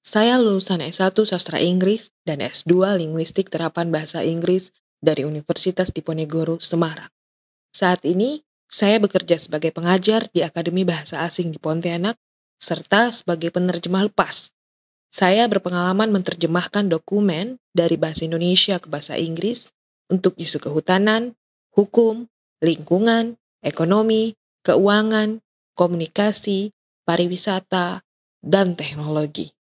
Saya lulusan S1 Sastra Inggris dan S2 Linguistik Terapan Bahasa Inggris dari Universitas Diponegoro, Semarang. Saat ini, saya bekerja sebagai pengajar di Akademi Bahasa Asing di Pontianak serta sebagai penerjemah lepas. Saya berpengalaman menerjemahkan dokumen dari bahasa Indonesia ke bahasa Inggris untuk isu kehutanan, hukum, lingkungan, ekonomi, keuangan, komunikasi, pariwisata, dan teknologi.